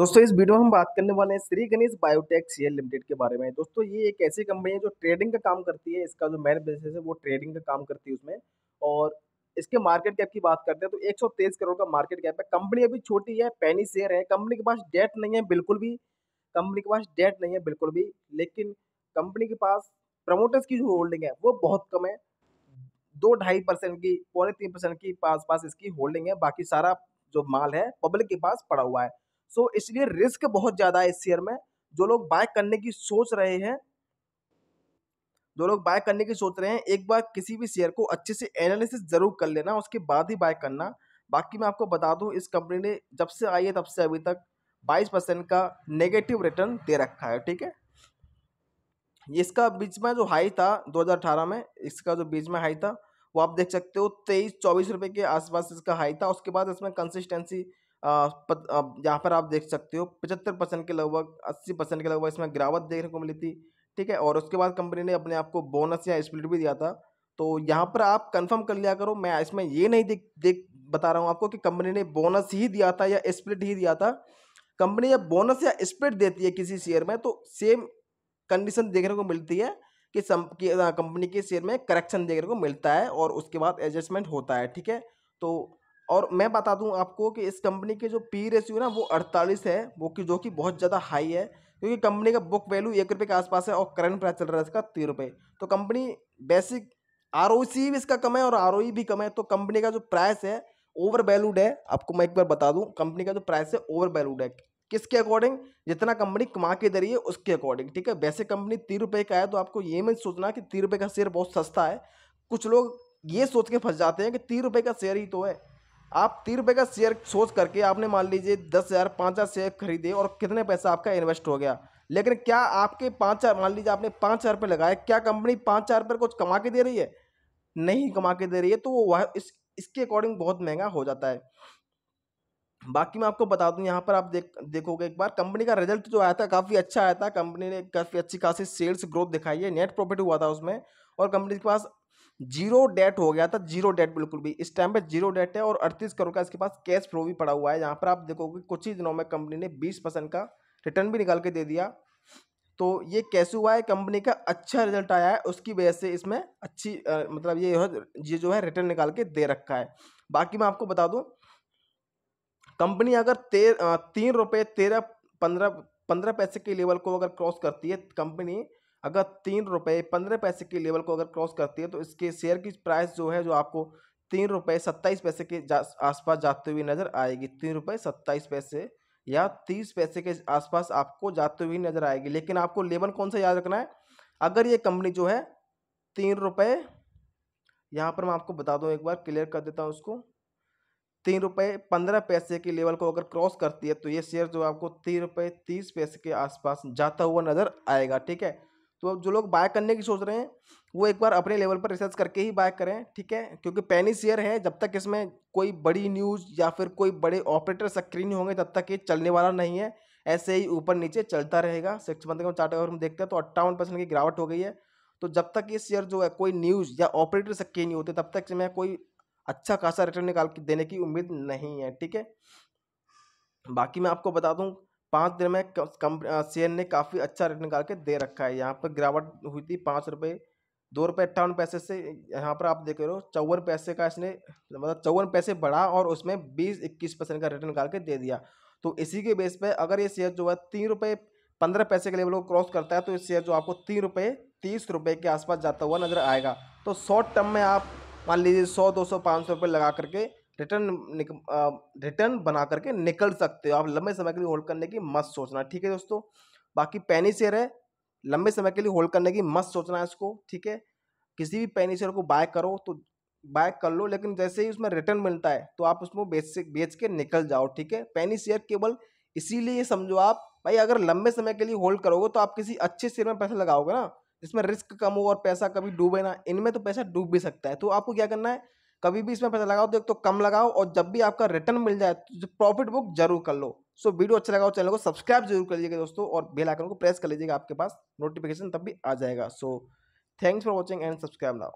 दोस्तों इस वीडियो में हम बात करने वाले हैं Shri Ganesh biotech share limited के बारे में दोस्तों ये एक ऐसी कंपनी है जो ट्रेडिंग का काम करती है इसका जो मेन बिजनेस है वो ट्रेडिंग का काम करती है उसमें और इसके मार्केट कैप की बात करते हैं तो एक करोड़ का मार्केट कैप है कंपनी अभी छोटी है पैनी शेयर है कंपनी के पास डेट नहीं है बिल्कुल भी कंपनी के पास डेट नहीं है बिल्कुल भी लेकिन कंपनी के पास प्रमोटर्स की जो होल्डिंग है वो बहुत कम है दो ढाई परसेंट की पौने तीन परसेंट की पास पास इसकी होल्डिंग है बाकी सारा जो माल है पब्लिक के पास पड़ा हुआ है सो इसलिए रिस्क बहुत ज़्यादा है इस शेयर में जो लोग बाय करने की सोच रहे हैं जो लोग बाय करने की सोच रहे हैं एक बार किसी भी शेयर को अच्छे से एनालिसिस जरूर कर लेना उसके बाद ही बाय करना बाकी मैं आपको बता दूं इस कंपनी ने जब से आई है तब से अभी तक 22 परसेंट का नेगेटिव रिटर्न दे रखा है ठीक है इसका बीच में जो हाई था 2018 में इसका जो बीच में हाई था वो आप देख सकते हो तेईस चौबीस रुपये के आसपास इसका हाई था उसके बाद इसमें कंसिस्टेंसी यहाँ पर आप देख सकते हो पचहत्तर परसेंट के लगभग अस्सी परसेंट के लगभग इसमें गिरावट देखने को मिली थी ठीक है और उसके बाद कंपनी ने अपने आप को बोनस या स्प्लिट भी दिया था तो यहाँ पर आप कंफर्म कर लिया करो मैं इसमें ये नहीं देख देख बता रहा हूँ आपको कि कंपनी ने बोनस ही दिया था या स्प्लिट ही दिया था कंपनी जब बोनस या स्प्लिट देती है किसी शेयर में तो सेम कंडीशन देखने को मिलती है कि कंपनी के शेयर में करेक्शन देखने को मिलता है और उसके बाद एडजस्टमेंट होता है ठीक है तो और मैं बता दूं आपको कि इस कंपनी के जो पी रेशियो ना वो 48 है वो कि जो कि बहुत ज़्यादा हाई है क्योंकि कंपनी का बुक वैल्यू एक रुपये के आसपास है और करंट प्राइस चल रहा है इसका तीन रुपये तो कंपनी बेसिक आर भी इसका कम है और आर e भी कम है तो कंपनी का जो प्राइस है ओवर वैल्यूड है आपको मैं एक बार बता दूँ कंपनी का जो प्राइस है ओवर वैल्यूड है किसके अकॉर्डिंग जितना कंपनी कमा के दे रही है उसके अकॉर्डिंग ठीक है वैसे कंपनी तीन रुपये का है तो आपको ये मैं सोचना कि तीन रुपये का शेयर बहुत सस्ता है कुछ लोग ये सोच के फंस जाते हैं कि तीन रुपये का शेयर ही तो है आप तीन रुपये का शेयर सोच करके आपने मान लीजिए दस हज़ार पाँच हज़ार शेयर खरीदे और कितने पैसा आपका इन्वेस्ट हो गया लेकिन क्या आपके पाँच हज़ार मान लीजिए आपने पाँच हज़ार रुपये लगाए क्या कंपनी पाँच हज़ार रुपये कुछ कमा के दे रही है नहीं कमा के दे रही है तो वो वह इस इसके अकॉर्डिंग बहुत महंगा हो जाता है बाकी मैं आपको बता दूं यहाँ पर आप देख देखोगे एक बार कंपनी का रिजल्ट जो आया था काफ़ी अच्छा आया था कंपनी ने काफ़ी अच्छी खासी सेल्स ग्रोथ दिखाई है नेट प्रॉफिट हुआ था उसमें और कंपनी के पास जीरो डेट हो गया था जीरो डेट बिल्कुल भी इस टाइम पे जीरो डेट है और अड़तीस करोड़ का इसके पास कैश फ्लो भी पड़ा हुआ है यहाँ पर आप देखोगे कुछ ही दिनों में कंपनी ने बीस परसेंट का रिटर्न भी निकाल के दे दिया तो ये कैसे हुआ है कंपनी का अच्छा रिजल्ट आया है उसकी वजह से इसमें अच्छी आ, मतलब ये ये जो है रिटर्न निकाल के दे रखा है बाकी मैं आपको बता दूँ कंपनी अगर तेर तीन रुपये तेरह पंद्रह पंद्रह पैसे के लेवल को अगर क्रॉस करती है कंपनी अगर तीन रुपये पंद्रह पैसे के लेवल को अगर क्रॉस करती है तो इसके शेयर की प्राइस जो है जो आपको तीन रुपये सत्ताईस पैसे के आसपास जाते हुए नज़र आएगी तीन रुपये सत्ताईस पैसे या तीस पैसे के आसपास आपको जाते हुए नज़र आएगी लेकिन आपको लेवल कौन सा याद रखना है अगर ये कंपनी जो है तीन रुपये यहाँ पर मैं आपको बता दूँ एक बार क्लियर कर देता हूँ उसको तीन रुपये पंद्रह पैसे के लेवल को अगर क्रॉस करती है तो ये शेयर जो आपको तीन रुपये तीस पैसे के आसपास जाता हुआ नज़र आएगा ठीक है तो जो लोग बाय करने की सोच रहे हैं वो एक बार अपने लेवल पर रिसर्च करके ही बाय करें ठीक है क्योंकि पैनी शेयर है जब तक इसमें कोई बड़ी न्यूज़ या फिर कोई बड़े ऑपरेटर सक्रिय नहीं होंगे तब तक ये चलने वाला नहीं है ऐसे ही ऊपर नीचे चलता रहेगा सिक्स मंथ का चार्ट अगर हम देखते हैं तो अट्ठावन परसेंट की गिरावट हो गई है तो जब तक ये शेयर जो है कोई न्यूज़ या ऑपरेटर सक्रिय नहीं होते तब तक इसमें कोई अच्छा खासा रिटर्न निकाल के देने की उम्मीद नहीं है ठीक है बाकी मैं आपको बता दूँ पाँच दिन में कम शेयर ने काफ़ी अच्छा रेट निकाल के दे रखा है यहाँ पर गिरावट हुई थी पाँच रुपये दो रुपये अट्ठावन पैसे से यहाँ पर आप देख रहे हो चौवन पैसे का इसने मतलब चौवन पैसे बढ़ा और उसमें बीस इक्कीस परसेंट का रिटर्न निकाल के दे दिया तो इसी के बेस पर अगर ये शेयर जो है तीन रुपये पंद्रह पैसे के लेवल को क्रॉस करता है तो ये शेयर जो आपको तीन रुपये तीस रुपये के आसपास जाता हुआ नज़र आएगा तो शॉर्ट टर्म में आप मान लीजिए सौ दो सौ पाँच सौ रुपये लगा करके रिटर्न रिटर्न बना करके निकल सकते हो आप लंबे समय के लिए होल्ड करने की मत सोचना ठीक है दोस्तों बाकी पैनी शेयर है लंबे समय के लिए होल्ड करने की मत सोचना है इसको ठीक है किसी भी पैनी शेयर को बाय करो तो बाय कर लो लेकिन जैसे ही उसमें रिटर्न मिलता है तो आप उसमें बेच से बेच के निकल जाओ ठीक है पैनी शेयर केवल इसीलिए समझो आप भाई अगर लंबे समय के लिए होल्ड करोगे तो आप किसी अच्छे शेयर में पैसा लगाओगे ना जिसमें रिस्क कम हो और पैसा कभी डूबे ना इनमें तो पैसा डूब भी सकता है तो आपको क्या करना है कभी भी इसमें पैसा लगाओ तो एक तो कम लगाओ और जब भी आपका रिटर्न मिल जाए तो प्रॉफिट बुक जरूर कर लो सो वीडियो अच्छा लगाओ चैनल को सब्सक्राइब जरूर कर लीजिएगा दोस्तों और बेल आइकन को प्रेस कर लीजिएगा आपके पास नोटिफिकेशन तब भी आ जाएगा so thanks for watching and subscribe लाओ